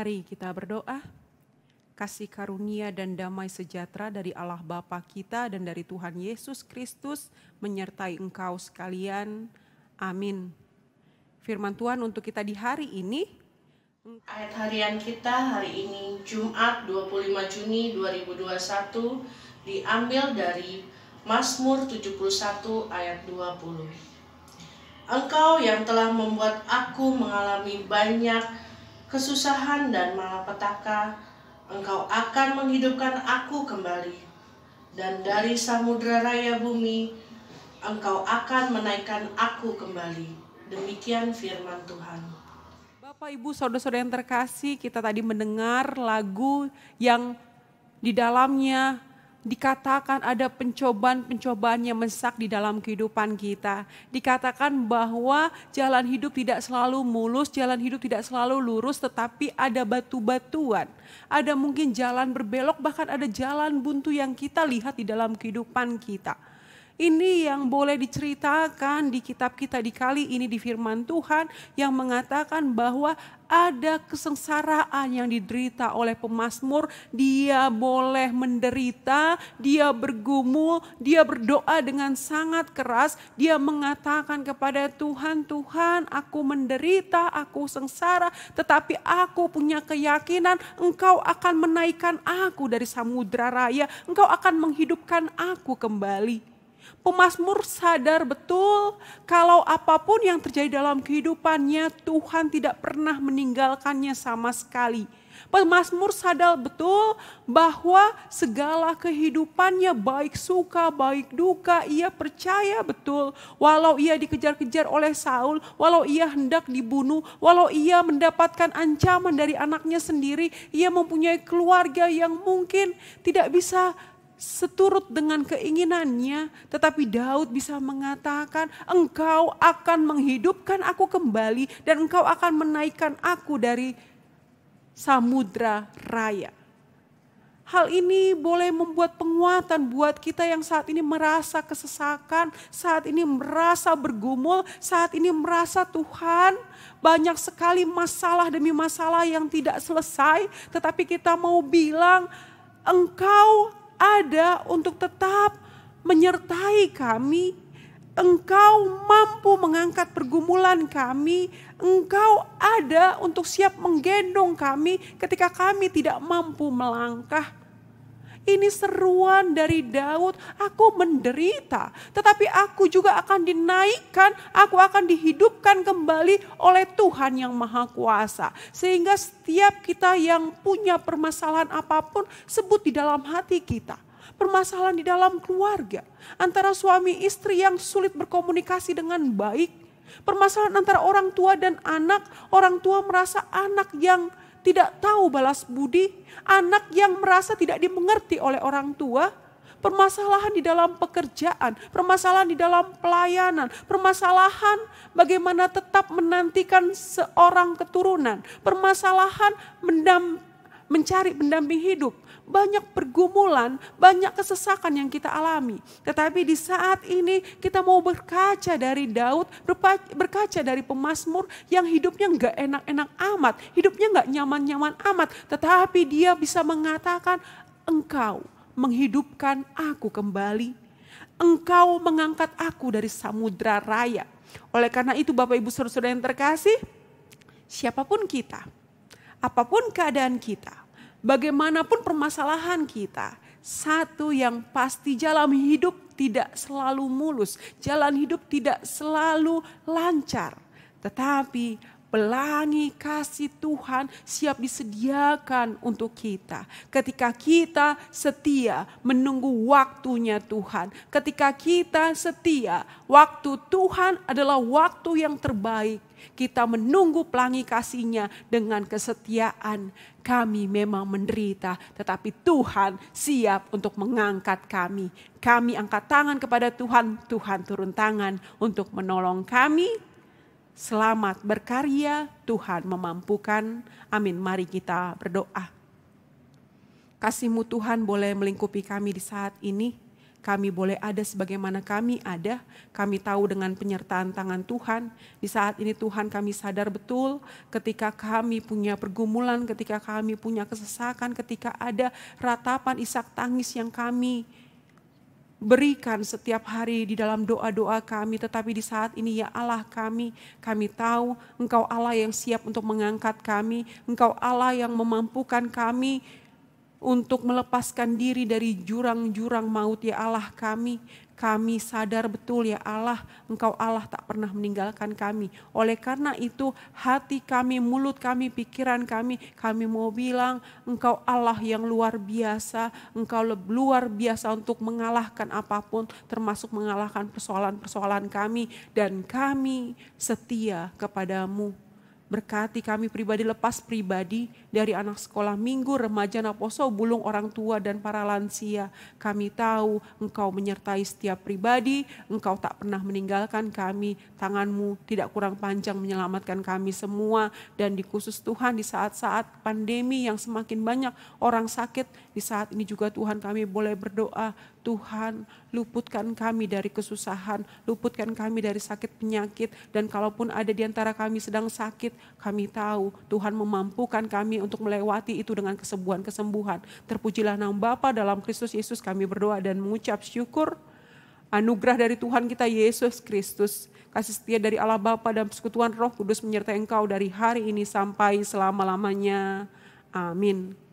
Mari kita berdoa. Kasih karunia dan damai sejahtera dari Allah Bapa kita dan dari Tuhan Yesus Kristus menyertai engkau sekalian. Amin. Firman Tuhan untuk kita di hari ini. Ayat harian kita hari ini Jumat 25 Juni 2021 diambil dari Mazmur 71 ayat 20. Engkau yang telah membuat aku mengalami banyak kesusahan dan malapetaka, engkau akan menghidupkan aku kembali. Dan dari samudera raya bumi, engkau akan menaikkan aku kembali. Demikian firman Tuhan. Bapak, Ibu, Saudara-saudara yang terkasih, kita tadi mendengar lagu yang di dalamnya dikatakan ada pencobaan-pencobaan yang mensak di dalam kehidupan kita. Dikatakan bahwa jalan hidup tidak selalu mulus, jalan hidup tidak selalu lurus, tetapi ada batu-batuan. Ada mungkin jalan berbelok, bahkan ada jalan buntu yang kita lihat di dalam kehidupan kita. Ini yang boleh diceritakan di kitab kita di kali ini di firman Tuhan yang mengatakan bahwa ada kesengsaraan yang diderita oleh pemazmur, dia boleh menderita, dia bergumul, dia berdoa dengan sangat keras, dia mengatakan kepada Tuhan, Tuhan aku menderita, aku sengsara, tetapi aku punya keyakinan engkau akan menaikkan aku dari samudra raya, engkau akan menghidupkan aku kembali. Pemasmur sadar betul kalau apapun yang terjadi dalam kehidupannya, Tuhan tidak pernah meninggalkannya sama sekali. Pemasmur sadar betul bahwa segala kehidupannya baik suka, baik duka, ia percaya betul. Walau ia dikejar-kejar oleh Saul, walau ia hendak dibunuh, walau ia mendapatkan ancaman dari anaknya sendiri, ia mempunyai keluarga yang mungkin tidak bisa seturut dengan keinginannya. Tetapi Daud bisa mengatakan, engkau akan menghidupkan aku kembali dan engkau akan menaikkan aku dari samudra raya. Hal ini boleh membuat penguatan buat kita yang saat ini merasa kesesakan, saat ini merasa bergumul, saat ini merasa Tuhan banyak sekali masalah demi masalah yang tidak selesai. Tetapi kita mau bilang, engkau ada untuk tetap menyertai kami. Engkau mampu mengangkat pergumulan kami. Engkau ada untuk siap menggendong kami ketika kami tidak mampu melangkah. Ini seruan dari Daud, aku menderita, tetapi aku juga akan dinaikkan, aku akan dihidupkan kembali oleh Tuhan yang Maha Kuasa. Sehingga setiap kita yang punya permasalahan apapun sebut di dalam hati kita permasalahan di dalam keluarga, antara suami istri yang sulit berkomunikasi dengan baik, permasalahan antara orang tua dan anak, orang tua merasa anak yang tidak tahu balas budi, anak yang merasa tidak dimengerti oleh orang tua, permasalahan di dalam pekerjaan, permasalahan di dalam pelayanan, permasalahan bagaimana tetap menantikan seorang keturunan, permasalahan mendampingi mencari pendamping hidup. Banyak pergumulan, banyak kesesakan yang kita alami. Tetapi di saat ini kita mau berkaca dari Daud, berkaca dari pemazmur yang hidupnya nggak enak-enak amat, hidupnya nggak nyaman-nyaman amat, tetapi dia bisa mengatakan, engkau menghidupkan aku kembali. Engkau mengangkat aku dari samudra raya. Oleh karena itu Bapak Ibu saudara Saudara yang terkasih, siapapun kita, apapun keadaan kita, bagaimanapun permasalahan kita, satu yang pasti jalan hidup tidak selalu mulus, jalan hidup tidak selalu lancar. Tetapi pelangi kasih Tuhan siap disediakan untuk kita. Ketika kita setia menunggu waktunya Tuhan. Ketika kita setia, waktu Tuhan adalah waktu yang terbaik kita menunggu pelangi kasihnya dengan kesetiaan. Kami memang menderita, tetapi Tuhan siap untuk mengangkat kami. Kami angkat tangan kepada Tuhan, Tuhan turun tangan untuk menolong kami. Selamat berkarya, Tuhan memampukan. Amin. Mari kita berdoa. Kasihmu Tuhan boleh melingkupi kami di saat ini kami boleh ada sebagaimana kami ada. Kami tahu dengan penyertaan tangan Tuhan. Di saat ini Tuhan kami sadar betul ketika kami punya pergumulan, ketika kami punya kesesakan, ketika ada ratapan isak tangis yang kami berikan setiap hari di dalam doa-doa kami. Tetapi di saat ini ya Allah kami, kami tahu Engkau Allah yang siap untuk mengangkat kami. Engkau Allah yang memampukan kami untuk melepaskan diri dari jurang-jurang maut ya Allah kami. Kami sadar betul ya Allah, Engkau Allah tak pernah meninggalkan kami. Oleh karena itu hati kami, mulut kami, pikiran kami, kami mau bilang Engkau Allah yang luar biasa, Engkau luar biasa untuk mengalahkan apapun termasuk mengalahkan persoalan-persoalan kami dan kami setia kepadamu. Berkati kami pribadi, lepas pribadi dari anak sekolah minggu, remaja, naposo, bulung, orang tua, dan para lansia. Kami tahu engkau menyertai setiap pribadi, engkau tak pernah meninggalkan kami, tanganmu tidak kurang panjang menyelamatkan kami semua. Dan di khusus Tuhan di saat-saat pandemi yang semakin banyak orang sakit, di saat ini juga Tuhan kami boleh berdoa, Tuhan luputkan kami dari kesusahan, luputkan kami dari sakit penyakit, dan kalaupun ada di antara kami sedang sakit, kami tahu Tuhan memampukan kami untuk melewati itu dengan kesembuhan-kesembuhan. Terpujilah nama Bapa dalam Kristus Yesus kami berdoa dan mengucap syukur anugerah dari Tuhan kita Yesus Kristus, kasih setia dari Allah Bapa dan persekutuan Roh Kudus menyertai engkau dari hari ini sampai selama-lamanya. Amin.